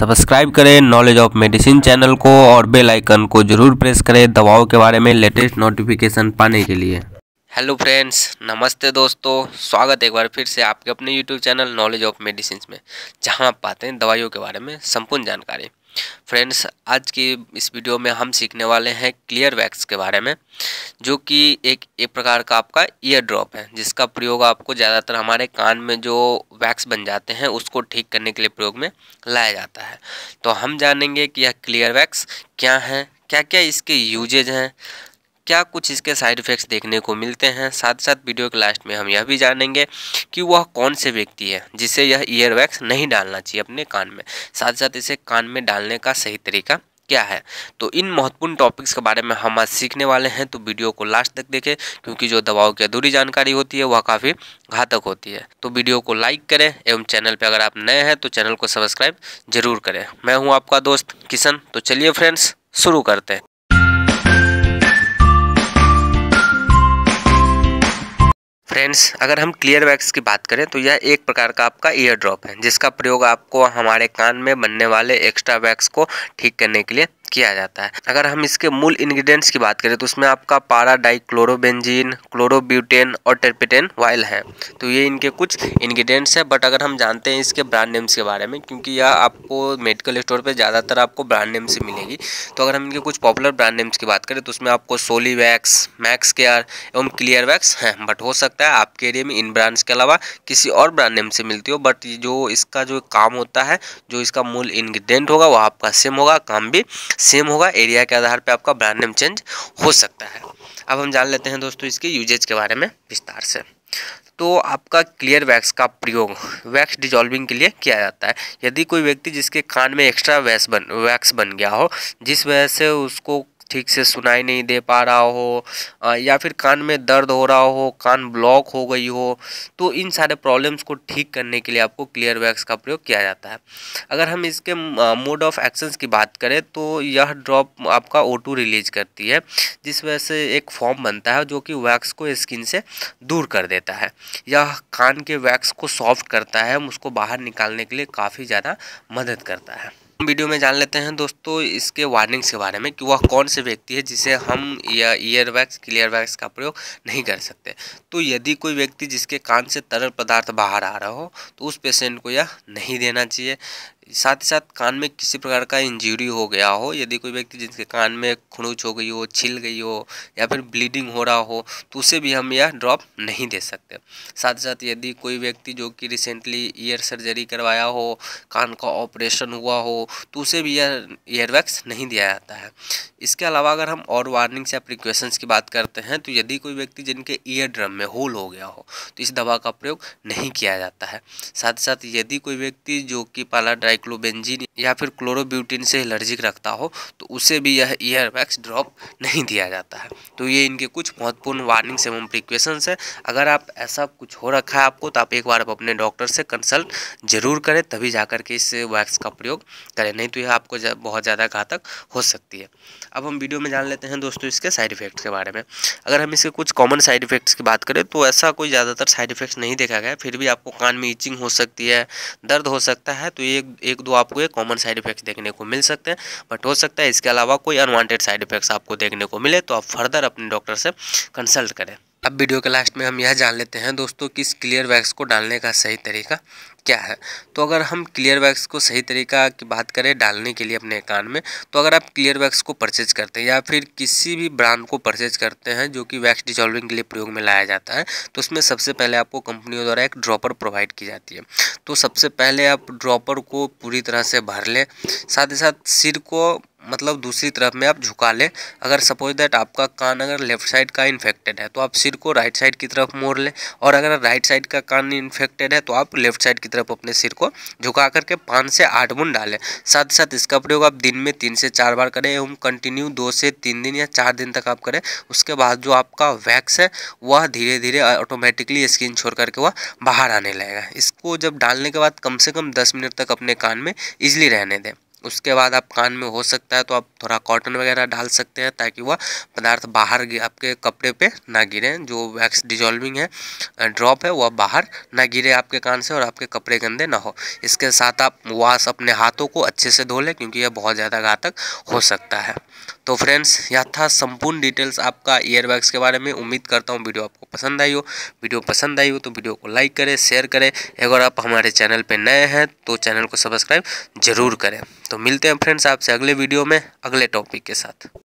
subscribe करें knowledge of medicine channel को और बेल आइकन को जरूर प्रेस करें दवाओं के बारे में लेटेस्ट नोटिफिकेशन पाने के लिए हेलो फ्रेंड्स नमस्ते दोस्तों स्वागत एक बार फिर से आपके अपने YouTube channel knowledge of medicine में जहां आप पाते हैं दवाइयों के बारे में संपूर्ण जानकारी फ्रेंड्स आज की इस वीडियो में हम सीखने वाले हैं क्लियर वैक्स के बारे में जो कि एक एक प्रकार का आपका ईयर ड्रॉप है जिसका प्रयोग आपको ज़्यादातर हमारे कान में जो वैक्स बन जाते हैं उसको ठीक करने के लिए प्रयोग में लाया जाता है तो हम जानेंगे कि यह क्लियर वैक्स क्या है क्या क्या इसके यूजेज हैं क्या कुछ इसके साइड इफ़ेक्ट्स देखने को मिलते हैं साथ साथ वीडियो के लास्ट में हम यह भी जानेंगे कि वह कौन से व्यक्ति है जिसे यह ईयर वैक्स नहीं डालना चाहिए अपने कान में साथ साथ इसे कान में डालने का सही तरीका क्या है तो इन महत्वपूर्ण टॉपिक्स के बारे में हम आज सीखने वाले हैं तो वीडियो को लास्ट तक देखें क्योंकि जो दवाओं की अधूरी जानकारी होती है वह काफ़ी घातक होती है तो वीडियो को लाइक करें एवं चैनल पर अगर आप नए हैं तो चैनल को सब्सक्राइब जरूर करें मैं हूँ आपका दोस्त किशन तो चलिए फ्रेंड्स शुरू करते हैं फ्रेंड्स अगर हम क्लियर वैक्स की बात करें तो यह एक प्रकार का आपका ईयर ड्रॉप है जिसका प्रयोग आपको हमारे कान में बनने वाले एक्स्ट्रा वैक्स को ठीक करने के लिए किया जाता है अगर हम इसके मूल इंग्रेडिएंट्स की बात करें तो उसमें आपका पारा डाइक्लोरोबेंजीन क्लोरोब्यूटेन और टेरपिटेन वाइल है तो ये इनके कुछ इंग्रेडिएंट्स हैं बट अगर हम जानते हैं इसके ब्रांड नेम्स के बारे में क्योंकि यह आपको मेडिकल स्टोर पर ज़्यादातर आपको ब्रांड नेम से मिलेगी तो अगर हम इनके कुछ पॉपुलर ब्रांड नेम्स की बात करें तो उसमें आपको सोली वैक्स मैक्स केयर एवं क्लियर वैक्स हैं बट हो सकता है आपके एरिए में इन ब्रांड्स के अलावा किसी और ब्रांड नेम से मिलती हो बट जो इसका जो काम होता है जो इसका मूल इन्ग्रीडियंट होगा वह आपका सेम होगा काम भी सेम होगा एरिया के आधार पर आपका ब्रांड नेम चेंज हो सकता है अब हम जान लेते हैं दोस्तों इसके यूजेज के बारे में विस्तार से तो आपका क्लियर वैक्स का प्रयोग वैक्स डिजॉल्विंग के लिए किया जाता है यदि कोई व्यक्ति जिसके कान में एक्स्ट्रा वैक्स बन वैक्स बन गया हो जिस वजह से उसको ठीक से सुनाई नहीं दे पा रहा हो या फिर कान में दर्द हो रहा हो कान ब्लॉक हो गई हो तो इन सारे प्रॉब्लम्स को ठीक करने के लिए आपको क्लियर वैक्स का प्रयोग किया जाता है अगर हम इसके मोड ऑफ एक्शंस की बात करें तो यह ड्रॉप आपका ओ रिलीज करती है जिस वजह से एक फॉर्म बनता है जो कि वैक्स को स्किन से दूर कर देता है यह कान के वैक्स को सॉफ्ट करता है उसको बाहर निकालने के लिए काफ़ी ज़्यादा मदद करता है वीडियो में जान लेते हैं दोस्तों इसके वार्निंग्स के बारे में कि वह कौन से व्यक्ति है जिसे हम या ईयर वैक्स क्लियर वैक्स का प्रयोग नहीं कर सकते तो यदि कोई व्यक्ति जिसके कान से तरल पदार्थ बाहर आ रहा हो तो उस पेशेंट को यह नहीं देना चाहिए साथ ही साथ कान में किसी प्रकार का इंजरी हो गया हो यदि कोई व्यक्ति जिसके कान में खड़ूच हो गई हो छिल गई हो या फिर ब्लीडिंग हो रहा हो तो उसे भी हम यह ड्रॉप नहीं दे सकते साथ ही साथ यदि कोई व्यक्ति जो कि रिसेंटली ईयर सर्जरी करवाया हो कान का ऑपरेशन हुआ हो तो उसे भी यह ईयरवैक्स नहीं दिया जाता है इसके अलावा अगर हम और वार्निंग्स या प्रिक्वेशंस की बात करते हैं तो यदि कोई व्यक्ति जिनके ईयर ड्रम में होल हो गया हो तो इस दवा का प्रयोग नहीं किया जाता है साथ ही साथ यदि कोई व्यक्ति जो कि पाला ड्राई साइक्लोबेंजिन या फिर क्लोरोब्यूटिन से एलर्जिक रखता हो तो उसे भी यह ईयर वैक्स ड्रॉप नहीं दिया जाता है तो ये इनके कुछ महत्वपूर्ण वार्निंग्स एवं प्रिक्वेशंस है अगर आप ऐसा कुछ हो रखा है आपको तो आप एक बार आप अपने डॉक्टर से कंसल्ट जरूर करें तभी जा के इस वैक्स का प्रयोग करें नहीं तो यह आपको बहुत ज़्यादा घातक हो सकती है अब हम वीडियो में जान लेते हैं दोस्तों इसके साइड इफेक्ट्स के बारे में अगर हम इसके कुछ कॉमन साइड इफेक्ट्स की बात करें तो ऐसा कोई ज़्यादातर साइड इफेक्ट्स नहीं देखा गया फिर भी आपको कान में इचिंग हो सकती है दर्द हो सकता है तो ये एक दो आपको एक कॉमन साइड इफेक्ट्स देखने को मिल सकते हैं बट हो सकता है इसके अलावा कोई अनवांटेड साइड इफेक्ट्स आपको देखने को मिले तो आप फर्दर अपने डॉक्टर से कंसल्ट करें अब वीडियो के लास्ट में हम यह जान लेते हैं दोस्तों कि इस क्लियर वैक्स को डालने का सही तरीका क्या है तो अगर हम क्लियर वैक्स को सही तरीका की बात करें डालने के लिए अपने अकाउंट में तो अगर आप क्लियर वैक्स को परचेज करते हैं या फिर किसी भी ब्रांड को परचेज करते हैं जो कि वैक्स डिजॉल्विंग के लिए प्रयोग में लाया जाता है तो उसमें सबसे पहले आपको कंपनियों द्वारा एक ड्रॉपर प्रोवाइड की जाती है तो सबसे पहले आप ड्रॉपर को पूरी तरह से भर लें साथ ही साथ सिर को मतलब दूसरी तरफ में आप झुका लें अगर सपोज दैट आपका कान अगर लेफ्ट साइड का इन्फेक्टेड है तो आप सिर को राइट साइड की तरफ मोड़ लें और अगर राइट साइड का कान इन्फेक्टेड है तो आप लेफ्ट साइड की तरफ अपने सिर को झुका करके पाँच से आठ बुन डालें साथ साथ इसका प्रयोग आप दिन में तीन से चार बार करें एवं कंटिन्यू दो से तीन दिन या चार दिन तक आप करें उसके बाद जो आपका वैक्स है वह धीरे धीरे ऑटोमेटिकली स्किन छोड़ करके वह बाहर आने लगेगा इसको जब डालने के बाद कम से कम दस मिनट तक अपने कान में इजली रहने दें उसके बाद आप कान में हो सकता है तो आप थोड़ा कॉटन वगैरह डाल सकते हैं ताकि वह पदार्थ बाहर आपके कपड़े पे ना गिरे जो वैक्स डिजॉल्विंग है ड्रॉप है वह बाहर ना गिरे आपके कान से और आपके कपड़े गंदे ना हो इसके साथ आप वाश अपने हाथों को अच्छे से धो लें क्योंकि यह बहुत ज़्यादा घातक हो सकता है तो फ्रेंड्स यह था संपूर्ण डिटेल्स आपका ईयरबैग्स के बारे में उम्मीद करता हूँ वीडियो आपको पसंद आई हो वीडियो पसंद आई हो तो वीडियो को लाइक करें शेयर करें अगर आप हमारे चैनल पर नए हैं तो चैनल को सब्सक्राइब जरूर करें तो मिलते हैं फ्रेंड्स आपसे अगले वीडियो में अगले टॉपिक के साथ